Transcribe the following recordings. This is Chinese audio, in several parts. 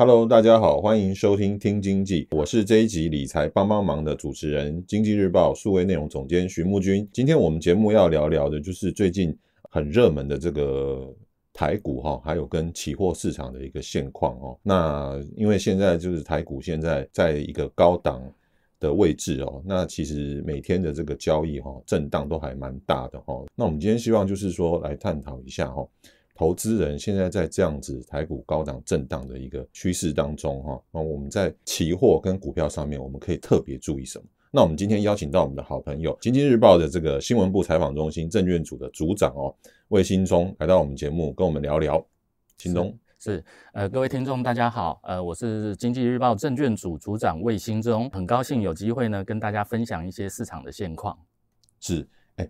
Hello，大家好，欢迎收听听经济，我是这一集理财帮帮忙的主持人，经济日报数位内容总监徐木军。今天我们节目要聊聊的，就是最近很热门的这个台股哈，还有跟期货市场的一个现况哦。那因为现在就是台股现在在一个高档的位置哦，那其实每天的这个交易哈，震荡都还蛮大的哈。那我们今天希望就是说来探讨一下哈。投资人现在在这样子台股高档震荡的一个趋势当中，哈，那我们在期货跟股票上面，我们可以特别注意什么？那我们今天邀请到我们的好朋友《经济日报》的这个新闻部采访中心证券组的组长哦，魏新忠来到我们节目跟我们聊聊。新忠是，呃，各位听众大家好，呃，我是《经济日报》证券组组长魏新忠，很高兴有机会呢跟大家分享一些市场的现况。是。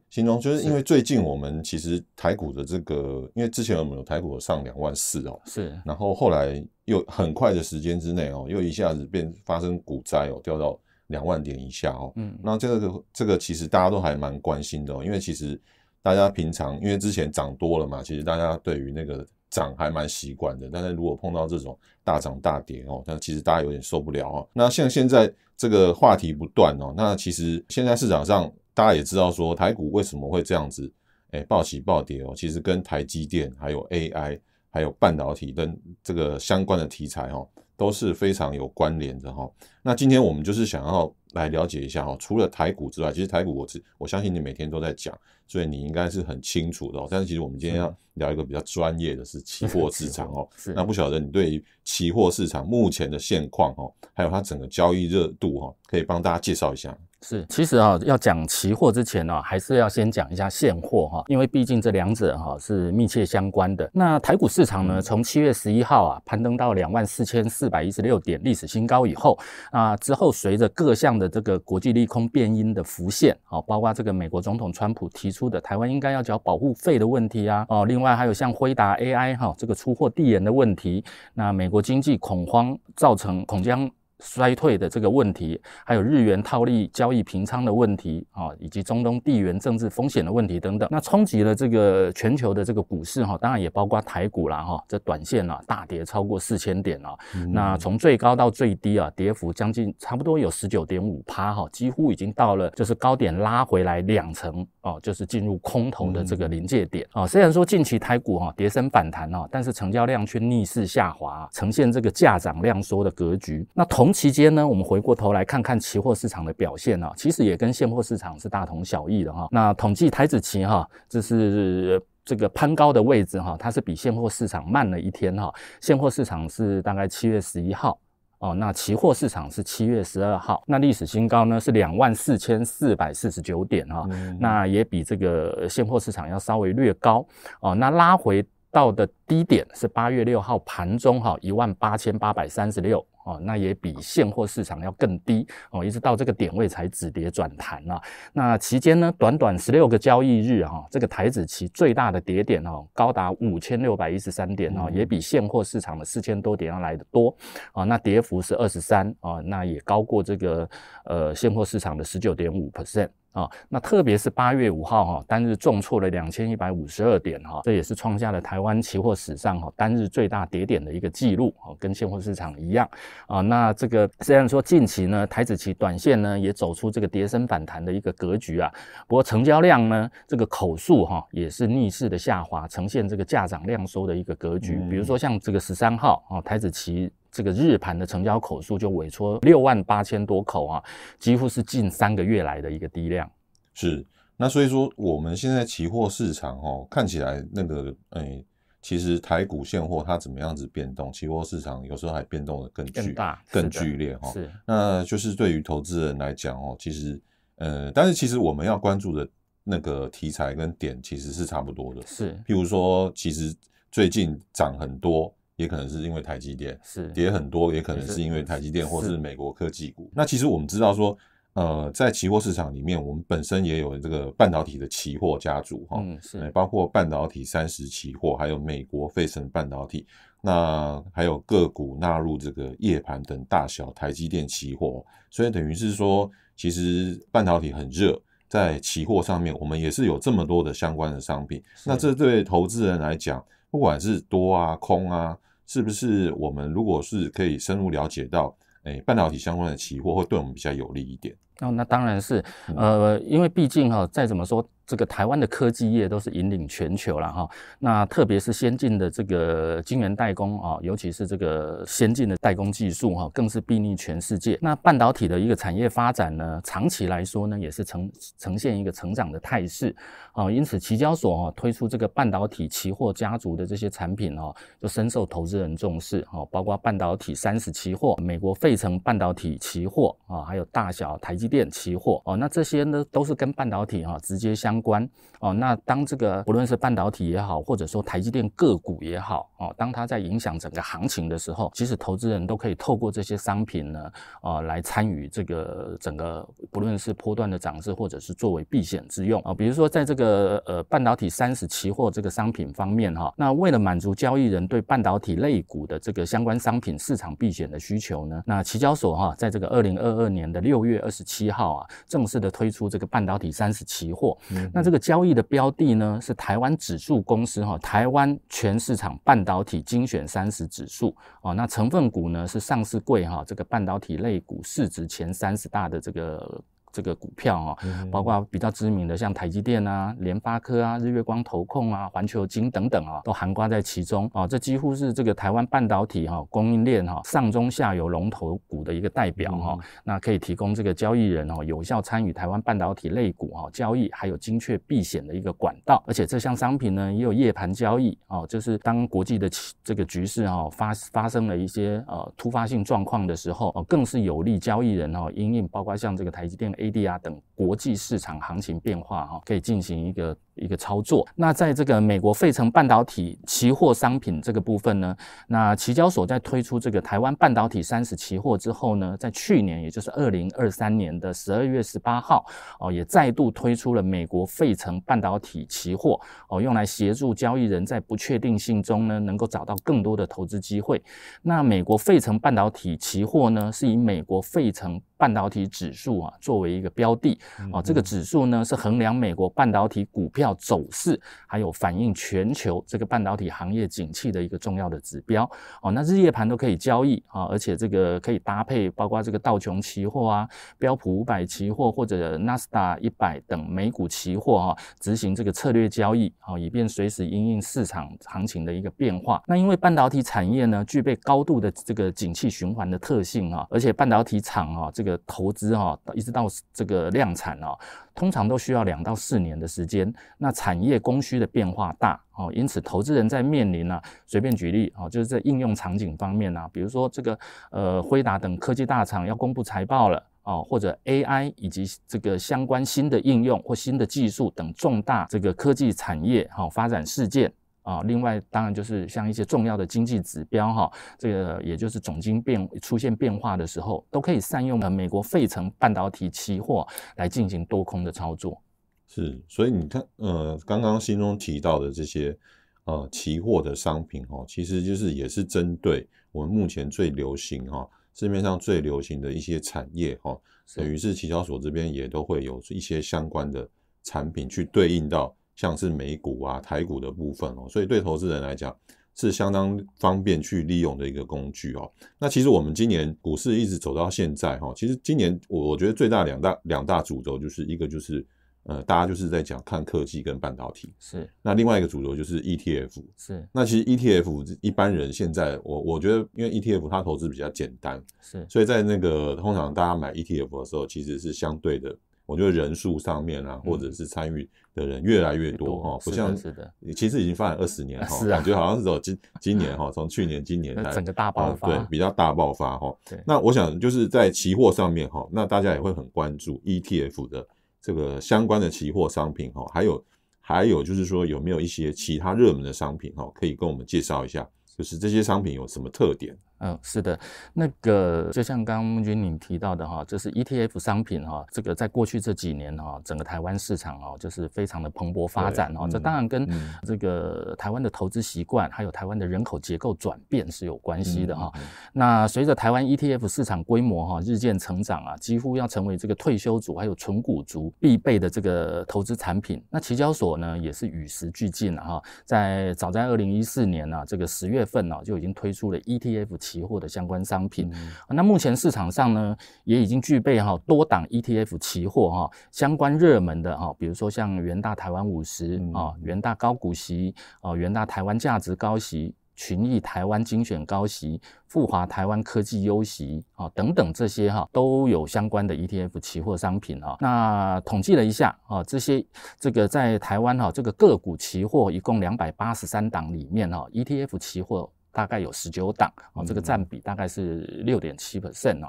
新中就是因为最近我们其实台股的这个，因为之前我们有台股上两万四哦，是，然后后来又很快的时间之内哦，又一下子变发生股灾哦，掉到两万点以下哦，嗯，那这个这个其实大家都还蛮关心的，因为其实大家平常因为之前涨多了嘛，其实大家对于那个涨还蛮习惯的，但是如果碰到这种大涨大跌哦，那其实大家有点受不了哦。那像现在这个话题不断哦，那其实现在市场上。大家也知道，说台股为什么会这样子，哎，暴起暴跌哦，其实跟台积电、还有 AI、还有半导体等这个相关的题材哦，都是非常有关联的哈。那今天我们就是想要来了解一下哈，除了台股之外，其实台股我我我相信你每天都在讲。所以你应该是很清楚的哦。但是其实我们今天要聊一个比较专业的是期货市场哦。是。那不晓得你对于期货市场目前的现况哦，还有它整个交易热度哈，可以帮大家介绍一下。是。其实啊，要讲期货之前啊，还是要先讲一下现货哈，因为毕竟这两者哈是密切相关的。那台股市场呢，从七月十一号啊，攀登到两万四千四百一十六点历史新高以后啊，之后随着各项的这个国际利空变音的浮现，哦，包括这个美国总统川普提出。出的台湾应该要缴保护费的问题啊，哦，另外还有像辉达 AI 哈这个出货递延的问题，那美国经济恐慌造成恐将衰退的这个问题，还有日元套利交易平仓的问题啊，以及中东地缘政治风险的问题等等，那冲击了这个全球的这个股市哈，当然也包括台股啦哈，这短线啊大跌超过四千点啊，那从最高到最低啊，跌幅将近差不多有十九点五趴哈，几乎已经到了就是高点拉回来两成哦，就是进入空头的这个临界点啊。虽然说近期台股哈跌升反弹哦，但是成交量却逆势下滑，呈现这个价涨量缩的格局。那同期间呢，我们回过头来看看期货市场的表现啊，其实也跟现货市场是大同小异的哈。那统计台子期哈，这是这个攀高的位置哈，它是比现货市场慢了一天哈。现货市场是大概七月十一号哦，那期货市场是七月十二号。那历史新高呢是两万四千四百四十九点哈，那也比这个现货市场要稍微略高哦。那拉回到的低点是八月六号盘中哈一万八千八百三十六。哦，那也比现货市场要更低哦，一直到这个点位才止跌转弹啊。那期间呢，短短十六个交易日哈，这个台指期最大的跌点哦，高达五千六百一十三点哦，也比现货市场的四千多点要来的多啊。那跌幅是二十三啊，那也高过这个呃现货市场的十九点五 percent。啊，那特别是八月五号哈，单日重挫了两千一百五十二点哈，这也是创下了台湾期货史上哈单日最大跌点的一个记录哦，跟现货市场一样啊。那这个虽然说近期呢，台子期短线呢也走出这个跌升反弹的一个格局啊，不过成交量呢这个口数哈也是逆势的下滑，呈现这个价涨量缩的一个格局。比如说像这个十三号啊，台子期。这个日盘的成交口数就萎缩六万八千多口啊，几乎是近三个月来的一个低量。是，那所以说我们现在期货市场哦，看起来那个，哎，其实台股现货它怎么样子变动，期货市场有时候还变动的更巨大、更剧烈哈。是，那就是对于投资人来讲哦，其实，呃，但是其实我们要关注的那个题材跟点其实是差不多的。是，譬如说，其实最近涨很多。也可能是因为台积电是跌很多，也可能是因为台积电或是美国科技股。那其实我们知道说，呃，在期货市场里面，我们本身也有这个半导体的期货家族，哈，是包括半导体三十期货，还有美国费城半导体，那还有个股纳入这个夜盘等大小台积电期货。所以等于是说，其实半导体很热，在期货上面，我们也是有这么多的相关的商品。那这对投资人来讲，不管是多啊空啊。是不是我们如果是可以深入了解到，诶，半导体相关的期货会对我们比较有利一点？那那当然是，呃，因为毕竟哈，再怎么说，这个台湾的科技业都是引领全球了哈。那特别是先进的这个晶圆代工啊，尤其是这个先进的代工技术哈，更是睥睨全世界。那半导体的一个产业发展呢，长期来说呢，也是呈呈现一个成长的态势啊。因此，期交所哈推出这个半导体期货家族的这些产品哈，就深受投资人重视哈。包括半导体三十期货、美国费城半导体期货啊，还有大小台积。电期货哦，那这些呢都是跟半导体哈直接相关哦。那当这个不论是半导体也好，或者说台积电个股也好哦，当它在影响整个行情的时候，其实投资人都可以透过这些商品呢哦来参与这个整个不论是波段的涨势，或者是作为避险之用啊。比如说在这个呃半导体三十期货这个商品方面哈，那为了满足交易人对半导体类股的这个相关商品市场避险的需求呢，那期交所哈在这个二零二二年的六月二十七。七号啊，正式的推出这个半导体三十期货。那这个交易的标的呢，是台湾指数公司哈，台湾全市场半导体精选三十指数啊。那成分股呢，是上市柜哈这个半导体类股市值前三十大的这个。这个股票啊，包括比较知名的像台积电啊、联发科啊、日月光、投控啊、环球金等等啊，都含挂在其中啊。这几乎是这个台湾半导体哈供应链哈上中下游龙头股的一个代表哈。那可以提供这个交易人哦有效参与台湾半导体类股哈交易，还有精确避险的一个管道。而且这项商品呢也有夜盘交易哦，就是当国际的这个局势哦发发生了一些呃突发性状况的时候哦，更是有利交易人哦应用。包括像这个台积电。ADR 等国际市场行情变化哈，可以进行一个。一个操作。那在这个美国费城半导体期货商品这个部分呢，那期交所在推出这个台湾半导体三十期货之后呢，在去年也就是二零二三年的十二月十八号，哦，也再度推出了美国费城半导体期货，哦，用来协助交易人在不确定性中呢，能够找到更多的投资机会。那美国费城半导体期货呢，是以美国费城半导体指数啊作为一个标的，哦，这个指数呢是衡量美国半导体股票。走势还有反映全球这个半导体行业景气的一个重要的指标哦。那日夜盘都可以交易啊，而且这个可以搭配包括这个道琼期货啊、标普五百期货或者纳斯达一百等美股期货哈，执行这个策略交易啊，以便随时应应市场行情的一个变化。那因为半导体产业呢，具备高度的这个景气循环的特性啊，而且半导体厂啊，这个投资啊，一直到这个量产啊。通常都需要两到四年的时间，那产业供需的变化大哦，因此投资人在面临呢，随便举例哦，就是在应用场景方面呢，比如说这个呃，辉达等科技大厂要公布财报了哦，或者 AI 以及这个相关新的应用或新的技术等重大这个科技产业哦、发展事件。啊，另外当然就是像一些重要的经济指标哈，这个也就是总金变出现变化的时候，都可以善用呃美国费城半导体期货来进行多空的操作。是，所以你看呃，刚刚心中提到的这些呃期货的商品哈，其实就是也是针对我们目前最流行哈，市面上最流行的一些产业哈，等于是期交所这边也都会有一些相关的产品去对应到。像是美股啊、台股的部分哦，所以对投资人来讲是相当方便去利用的一个工具哦。那其实我们今年股市一直走到现在哈，其实今年我我觉得最大两大两大主轴就是一个就是呃大家就是在讲看科技跟半导体是，那另外一个主轴就是 ETF 是。那其实 ETF 一般人现在我我觉得因为 ETF 它投资比较简单，是，所以在那个通常大家买 ETF 的时候其实是相对的。我觉得人数上面啊，或者是参与的人越来越多哈，不像是的，其实已经发展二十年哈，感觉好像是走今 今年哈，从去年今年整个大爆发，对比较大爆发哈。那我想就是在期货上面哈，那大家也会很关注 ETF 的这个相关的期货商品哈，还有还有就是说有没有一些其他热门的商品哈，可以跟我们介绍一下，就是这些商品有什么特点？嗯，是的，那个就像刚刚孟军提到的哈，就是 ETF 商品哈，这个在过去这几年哈，整个台湾市场哦，就是非常的蓬勃发展哦。这当然跟这个台湾的投资习惯，还有台湾的人口结构转变是有关系的哈。那随着台湾 ETF 市场规模哈日渐成长啊，几乎要成为这个退休族还有纯股族必备的这个投资产品。那期交所呢也是与时俱进了哈，在早在二零一四年呢，这个十月份呢就已经推出了 ETF。期货的相关商品，那目前市场上呢，也已经具备哈多档 ETF 期货哈相关热门的哈，比如说像元大台湾五十啊，元大高股息啊，元大台湾价值高息，群益台湾精选高息，富华台湾科技优息啊等等这些哈都有相关的 ETF 期货商品啊。那统计了一下啊，这些这个在台湾哈这个个股期货一共两百八十三档里面哈，ETF 期货。大概有十九档啊，这个占比大概是六点七 percent 哦。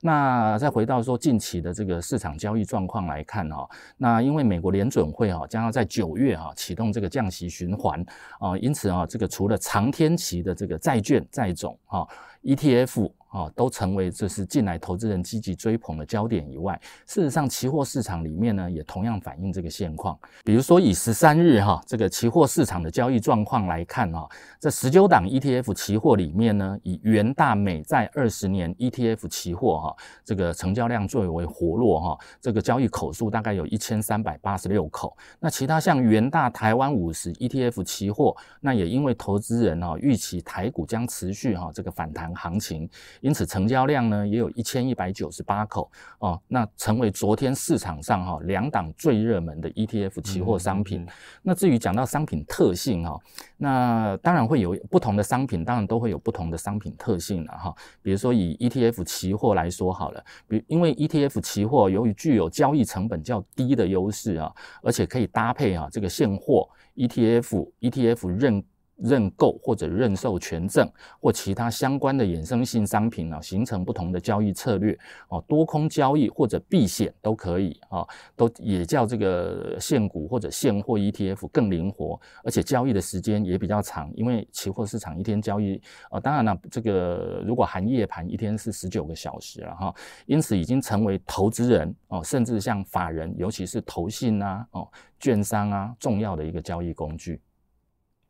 那再回到说近期的这个市场交易状况来看哈，那因为美国联准会哈将要在九月哈启动这个降息循环啊，因此啊，这个除了长天期的这个债券债种啊 ETF。啊，都成为就是近来投资人积极追捧的焦点以外，事实上，期货市场里面呢，也同样反映这个现况。比如说，以十三日哈这个期货市场的交易状况来看，哈，这十九档 ETF 期货里面呢，以元大美债二十年 ETF 期货哈这个成交量最为活络哈，这个交易口数大概有一千三百八十六口。那其他像元大台湾五十 ETF 期货，那也因为投资人哦预期台股将持续哈这个反弹行情。因此，成交量呢也有一千一百九十八口哦，那成为昨天市场上哈两档最热门的 ETF 期货商品。那至于讲到商品特性哈，那当然会有不同的商品，当然都会有不同的商品特性了哈。比如说以 ETF 期货来说好了，比因为 ETF 期货由于具有交易成本较低的优势啊，而且可以搭配啊这个现货 ETF、ETF 认。认购或者认售权证或其他相关的衍生性商品呢，形成不同的交易策略哦，多空交易或者避险都可以啊，都也叫这个现股或者现货 ETF 更灵活，而且交易的时间也比较长，因为期货市场一天交易啊，当然了，这个如果含夜盘一天是十九个小时了哈，因此已经成为投资人哦，甚至像法人，尤其是投信啊哦，券商啊重要的一个交易工具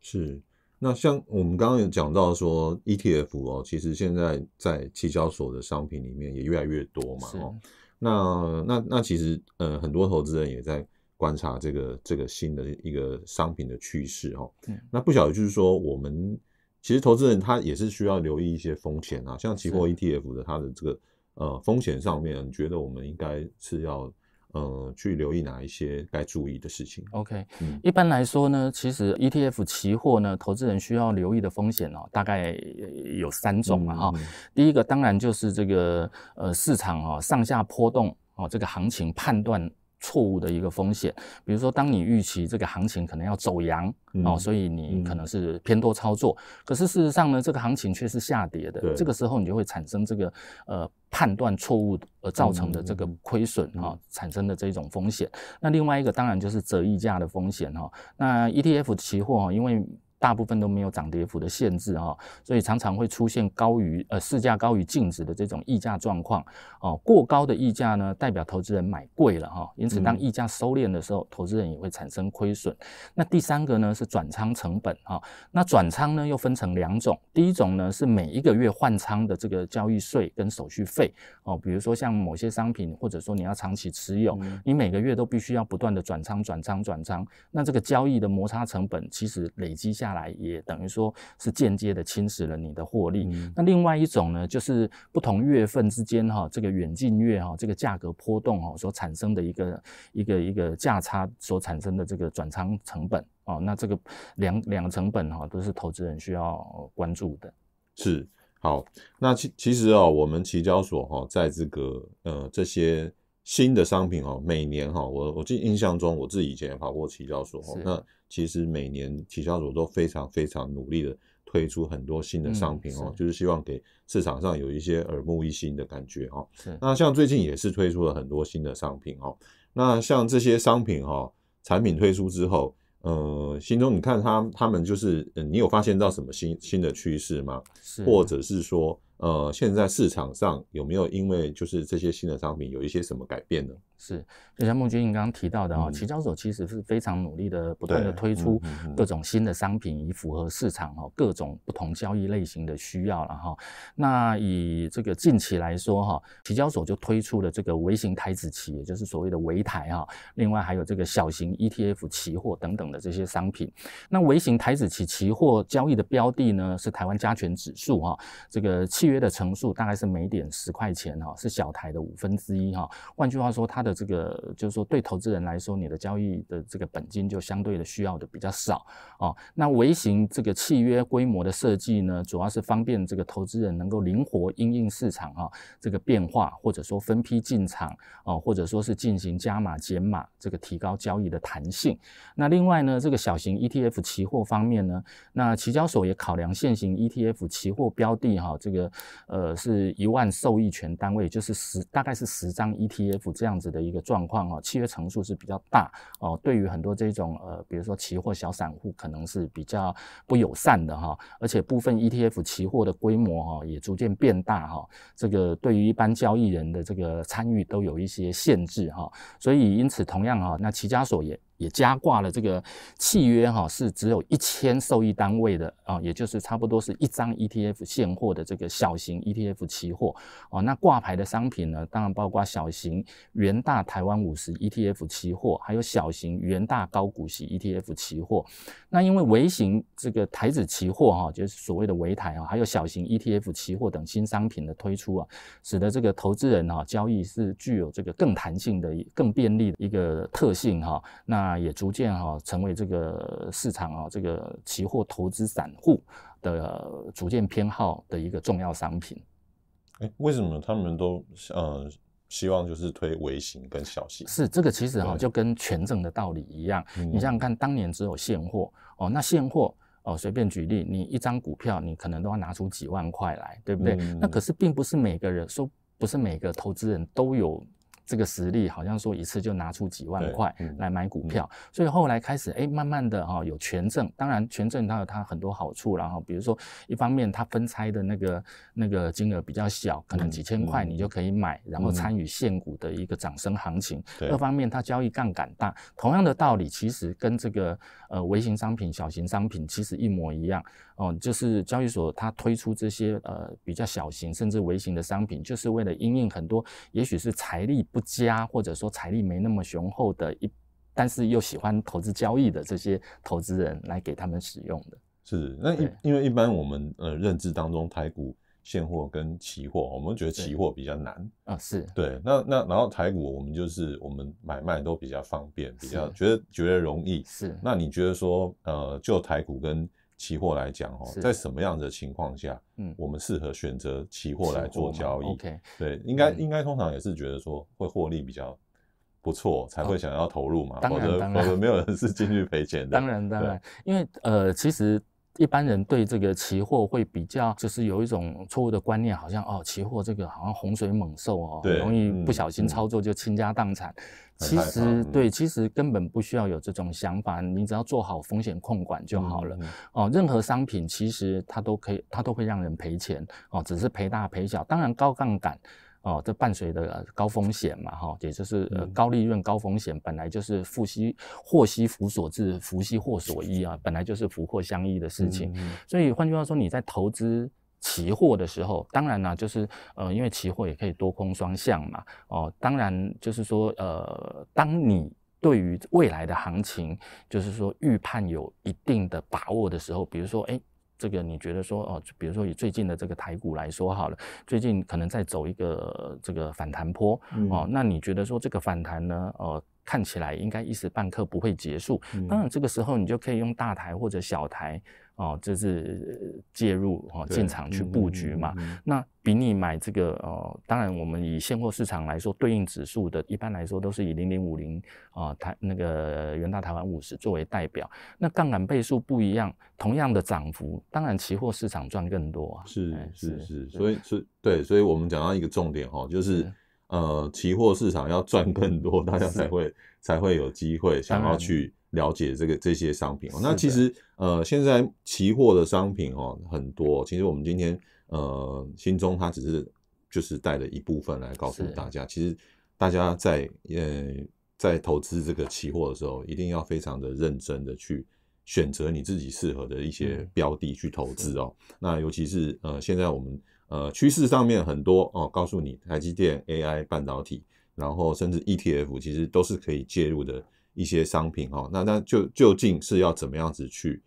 是。那像我们刚刚有讲到说，ETF 哦，其实现在在期交所的商品里面也越来越多嘛，哦，那那那其实呃，很多投资人也在观察这个这个新的一个商品的趋势，哈，那不晓得就是说，我们其实投资人他也是需要留意一些风险啊，像期货 ETF 的它的这个呃风险上面，觉得我们应该是要。呃，去留意哪一些该注意的事情？OK，一般来说呢，其实 ETF 期货呢，投资人需要留意的风险哦，大概有三种嘛哈。第一个当然就是这个呃市场啊上下波动哦，这个行情判断。错误的一个风险，比如说，当你预期这个行情可能要走强哦，所以你可能是偏多操作，可是事实上呢，这个行情却是下跌的，这个时候你就会产生这个呃判断错误而造成的这个亏损哈，产生的这种风险。那另外一个当然就是折溢价的风险哈，那 ETF 期货因为。大部分都没有涨跌幅的限制哈，所以常常会出现高于呃市价高于净值的这种溢价状况哦。过高的溢价呢，代表投资人买贵了哈，因此当溢价收敛的时候，投资人也会产生亏损。那第三个呢是转仓成本哈。那转仓呢又分成两种，第一种呢是每一个月换仓的这个交易税跟手续费哦，比如说像某些商品，或者说你要长期持有，你每个月都必须要不断的转仓转仓转仓，那这个交易的摩擦成本其实累积下。下来也等于说是间接的侵蚀了你的获利。那另外一种呢，就是不同月份之间哈，这个远近月哈，这个价格波动哈所产生的一个一个一个价差所产生的这个转仓成本哦。那这个两两成本哈都是投资人需要关注的。是，好。那其其实哦，我们期交所哈，在这个呃这些新的商品哈，每年哈，我我记印象中，我自己以前也跑过期交所，那。其实每年体销所都非常非常努力的推出很多新的商品哦，就是希望给市场上有一些耳目一新的感觉哦。那像最近也是推出了很多新的商品哦。那像这些商品哈，产品推出之后，呃，心中你看他他们就是，你有发现到什么新新的趋势吗？或者是说，呃，现在市场上有没有因为就是这些新的商品有一些什么改变呢？是，就像孟军你刚刚提到的哈，其交所其实是非常努力的，不断的推出各种新的商品，以符合市场哈各种不同交易类型的需要了哈。那以这个近期来说哈，期交所就推出了这个微型台子期，也就是所谓的微台哈。另外还有这个小型 ETF 期货等等的这些商品。那微型台子期期货交易的标的呢是台湾加权指数哈，这个契约的乘数大概是每点十块钱哈，是小台的五分之一哈。换句话说它的这个就是说，对投资人来说，你的交易的这个本金就相对的需要的比较少哦。那微型这个契约规模的设计呢，主要是方便这个投资人能够灵活应应市场啊这个变化，或者说分批进场啊，或者说是进行加码减码，这个提高交易的弹性。那另外呢，这个小型 ETF 期货方面呢，那期交所也考量现行 ETF 期货标的哈，这个呃是一万受益权单位，就是十大概是十张 ETF 这样子。的一个状况哈，契约层数是比较大哦，对于很多这种呃，比如说期货小散户可能是比较不友善的哈，而且部分 ETF 期货的规模哈也逐渐变大哈，这个对于一般交易人的这个参与都有一些限制哈，所以因此同样哈，那齐家所也。也加挂了这个契约哈，是只有一千受益单位的啊，也就是差不多是一张 ETF 现货的这个小型 ETF 期货哦。那挂牌的商品呢，当然包括小型元大台湾五十 ETF 期货，还有小型元大高股息 ETF 期货。那因为微型这个台子期货哈，就是所谓的微台啊，还有小型 ETF 期货等新商品的推出啊，使得这个投资人哈交易是具有这个更弹性的一、更便利的一个特性哈。那啊，也逐渐哈成为这个市场啊，这个期货投资散户的逐渐偏好的一个重要商品。诶，为什么他们都呃希望就是推微型跟小型？是这个其实哈就跟权证的道理一样。你想想看，当年只有现货哦，那现货哦，随便举例，你一张股票你可能都要拿出几万块来，对不对？那可是并不是每个人说，不是每个投资人都有。这个实力好像说一次就拿出几万块来买股票，所以后来开始哎，慢慢的哈有权证，当然权证它有它很多好处，然后比如说一方面它分拆的那个那个金额比较小，可能几千块你就可以买，然后参与现股的一个涨升行情；二方面它交易杠杆大，同样的道理，其实跟这个呃微型商品、小型商品其实一模一样。哦，就是交易所它推出这些呃比较小型甚至微型的商品，就是为了应很多也许是财力不佳或者说财力没那么雄厚的一，但是又喜欢投资交易的这些投资人来给他们使用的。是，那一因为一般我们呃认知当中，台股现货跟期货，我们觉得期货比较难啊，是对。那那然后台股我们就是我们买卖都比较方便，比较觉得觉得容易。是，那你觉得说呃就台股跟期货来讲，哦，在什么样的情况下，嗯，我们适合选择期货来做交易？对，应该应该通常也是觉得说会获利比较不错，才会想要投入嘛。否则否则没有人是进去赔钱的。当然当然，因为呃，其实。一般人对这个期货会比较，就是有一种错误的观念，好像哦，期货这个好像洪水猛兽哦，容易不小心操作就倾家荡产。其实对，其实根本不需要有这种想法，你只要做好风险控管就好了。哦，任何商品其实它都可以，它都会让人赔钱哦，只是赔大赔小。当然高杠杆。哦，这伴随的高风险嘛，哈，也就是呃高利润高风险，本来就是福兮祸兮福所至，福兮祸所依啊，本来就是福祸相依的事情。所以换句话说，你在投资期货的时候，当然啦，就是呃，因为期货也可以多空双向嘛，哦，当然就是说呃，当你对于未来的行情，就是说预判有一定的把握的时候，比如说哎。这个你觉得说哦，比如说以最近的这个台股来说好了，最近可能在走一个这个反弹坡哦，那你觉得说这个反弹呢哦？看起来应该一时半刻不会结束。当然，这个时候你就可以用大台或者小台哦，就是介入哦，进场去布局嘛。那比你买这个呃，当然我们以现货市场来说，对应指数的，一般来说都是以零零五零啊台那个元大台湾五十作为代表。那杠杆倍数不一样，同样的涨幅，当然期货市场赚更多啊。是是是，所以是对，所以我们讲到一个重点哈，就是。呃，期货市场要赚更多，大家才会才会有机会想要去了解这个这些商品。那其实呃，现在期货的商品哦很多。其实我们今天呃，心中它只是就是带了一部分来告诉大家，其实大家在呃在投资这个期货的时候，一定要非常的认真的去选择你自己适合的一些标的去投资哦。那尤其是呃，现在我们。呃，趋势上面很多哦，告诉你，台积电、AI、半导体，然后甚至 ETF，其实都是可以介入的一些商品哈。那那就究竟是要怎么样子去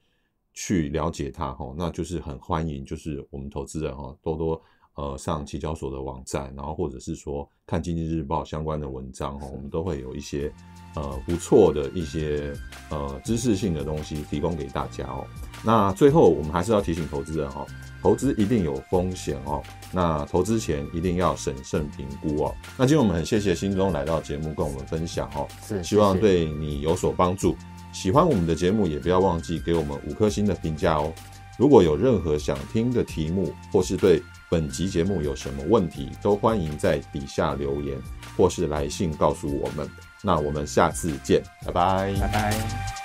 去了解它哈？那就是很欢迎，就是我们投资人哈，多多。呃，上期交所的网站，然后或者是说看《经济日报》相关的文章哦，我们都会有一些呃不错的一些呃知识性的东西提供给大家哦。那最后，我们还是要提醒投资人哦，投资一定有风险哦，那投资前一定要审慎评估哦。那今天我们很谢谢新中来到节目跟我们分享哦，是希望对你有所帮助。喜欢我们的节目，也不要忘记给我们五颗星的评价哦。如果有任何想听的题目，或是对本集节目有什么问题，都欢迎在底下留言，或是来信告诉我们。那我们下次见，拜拜，拜拜。